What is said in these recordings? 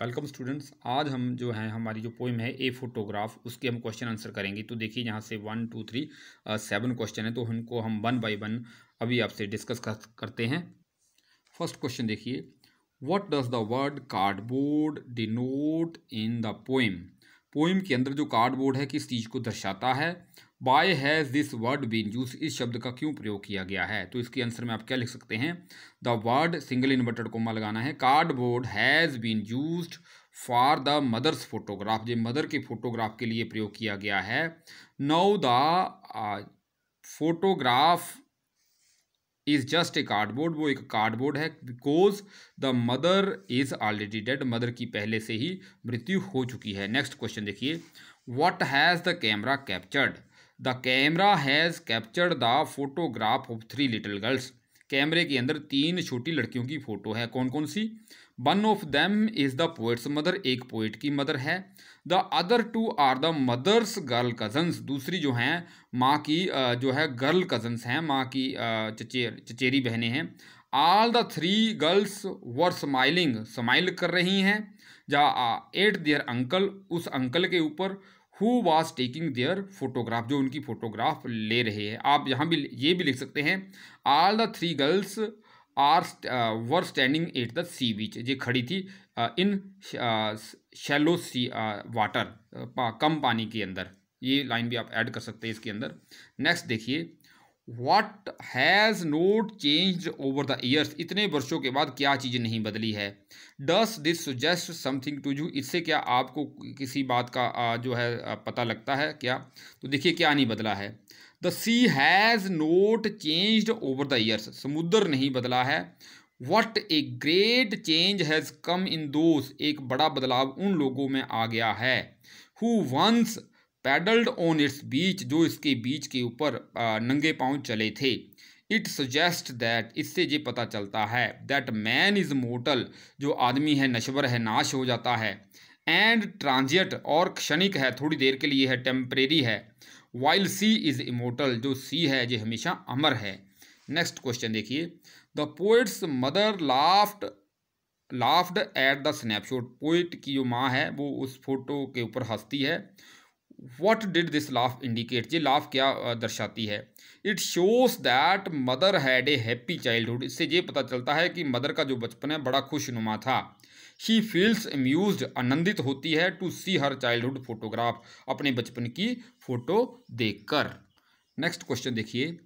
welcome students आज हम जो हैं हमारी जो पोइम है ए फोटोग्राफ उसके हम क्वेश्चन आंसर करेंगे तो देखिए यहाँ से one two three seven question है तो उनको हम वन बाई वन अभी आपसे डिस्कस करते हैं फर्स्ट क्वेश्चन देखिए what does the word cardboard denote in the poem poem के अंदर जो कार्डबोर्ड है किस चीज़ को दर्शाता है why has this word been used इस शब्द का क्यों प्रयोग किया गया है तो इसके आंसर में आप क्या लिख सकते हैं the word single inverted comma लगाना है cardboard has been used for the mother's photograph जो मदर के फोटोग्राफ के लिए प्रयोग किया गया है no the photograph is just a cardboard वो एक कार्डबोर्ड है because the mother is already dead mother की पहले से ही मृत्यु हो चुकी है नेक्स्ट क्वेश्चन देखिए what has the camera captured the camera has captured the photograph of three little girls कैमरे के अंदर तीन छोटी लड़कियों की फोटो है कौन कौन सी one of them is the poet's mother एक पोइट की मदर है the other two are the mother's girl cousins दूसरी जो हैं माँ की जो है गर्ल कजन्स हैं माँ की चचेर चचेरी बहनें हैं all the three girls were smiling smile कर रही हैं जा एट देयर अंकल उस अंकल के ऊपर who was taking their photograph जो उनकी फोटोग्राफ ले रहे हैं आप यहाँ भी ये भी लिख सकते हैं all the three girls are were standing at the sea beach ये खड़ी थी इन शैलो सी वाटर कम पानी के अंदर ये लाइन भी आप ऐड कर सकते हैं इसके अंदर नेक्स्ट देखिए what has not changed over the years इतने वर्षों के बाद क्या चीज़ नहीं बदली है does this suggest something to you इससे क्या आपको किसी बात का जो है पता लगता है क्या तो देखिए क्या नहीं बदला है the sea has not changed over the years समुद्र नहीं बदला है what a great change has come in those एक बड़ा बदलाव उन लोगों में आ गया है who once paddled on its beach जो इसके बीच के ऊपर नंगे पाँव चले थे इट सजेस्ट दैट इससे ये पता चलता है दैट मैन इज़ मोटल जो आदमी है नश्वर है नाश हो जाता है एंड ट्रांजियट और क्षणिक है थोड़ी देर के लिए है टेम्परेरी है वाइल सी इज़ इमोटल जो सी है ये हमेशा अमर है नेक्स्ट क्वेश्चन देखिए the poet's mother laughed laughed at the snapshot poet की जो माँ है वो उस फोटो के ऊपर हंसती है what did this laugh indicate ये लाफ क्या दर्शाती है it shows that mother had a happy childhood इससे ये पता चलता है कि मदर का जो बचपन है बड़ा खुशनुमा था ही फील्स अम्यूज आनंदित होती है to see her childhood photograph अपने बचपन की फ़ोटो देखकर नेक्स्ट क्वेश्चन देखिए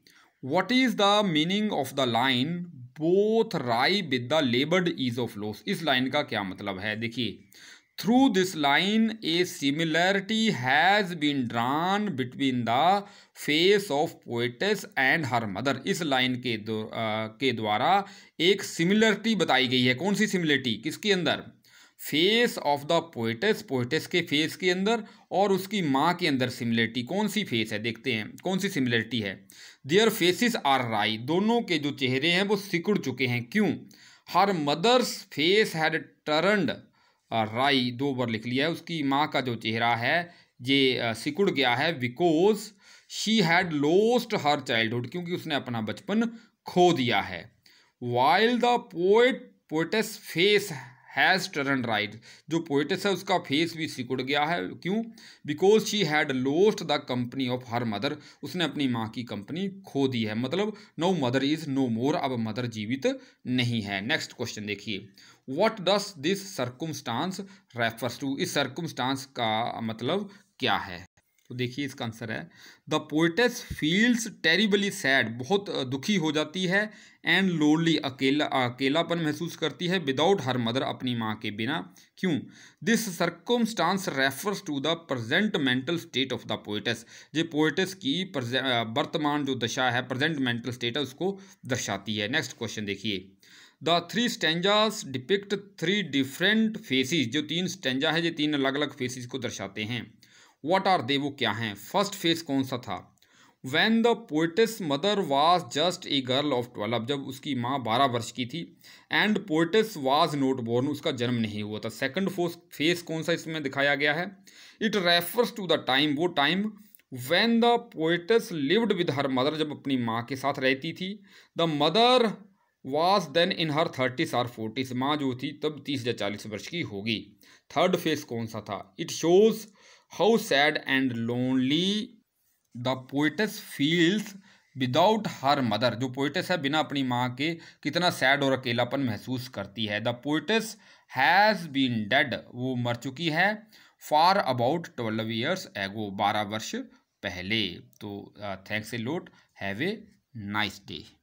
what is the meaning of the line both wry with the laboured ease of loss इस लाइन का क्या मतलब है देखिए through this line a similarity has been drawn between the face of poet's and her mother इस line के दो, आ, के द्वारा एक सिमिलरिटी बताई गई है कौन सी सिमिलरिटी किसके अंदर face of the poet's poet's के फेस के अंदर और उसकी माँ के अंदर सिमिलरिटी कौन सी फेस है देखते हैं कौन सी सिमिलरिटी है देयर फेसिस आर राई दोनों के जो चेहरे हैं वो सिकुड़ चुके हैं क्यों her mother's face had turned wry दो बार लिख लिया है उसकी माँ का जो चेहरा है ये सिकुड़ गया है because she had lost her childhood क्योंकि उसने अपना बचपन खो दिया है while the poet poet's face has turn wry जो पोइटस है उसका फेस भी सिकुड़ गया है क्यों because she had lost the company of her mother उसने अपनी माँ की कंपनी खो दी है मतलब no mother is no more अब मदर जीवित नहीं है नेक्स्ट क्वेश्चन देखिए what does this सर्कुमस्टांस refers to इस सर्कुमस्टांस का मतलब क्या है तो देखिए इसका आंसर है the poetess feels terribly sad बहुत दुखी हो जाती है एंड लोनली अकेला अकेलापन महसूस करती है विदाउट हर मदर अपनी माँ के बिना क्यों this circumstance refers to the present mental state of the poetess जो पोइटेस की वर्तमान जो दशा है प्रजेंट मेंटल स्टेट है उसको दर्शाती है नेक्स्ट क्वेश्चन देखिए the three stanzas depict three different phases जो तीन स्टेंजा है ये तीन अलग अलग फेसिस को दर्शाते हैं वट आर दे वो क्या हैं फर्स्ट फेज कौन सा था when the poetess mother was just a girl of twelve जब उसकी माँ बारह वर्ष की थी and poetess was not born उसका जन्म नहीं हुआ था सेकंड फोर्स फेस कौन सा इसमें दिखाया गया है it refers to the time वो time when the poetess lived with her mother जब अपनी माँ के साथ रहती थी the mother was then in her thirties और फोर्टीस माँ जो थी तब तीस या चालीस वर्ष की होगी थर्ड फेस कौन सा था it shows how sad and lonely the poetess feels without her mother जो पोइटस है बिना अपनी माँ के कितना सैड और अकेलापन महसूस करती है the poetess has been dead वो मर चुकी है फार अबाउट ट्वेल्व ईयर्स एगो बारह वर्ष पहले तो thanks a lot have a nice day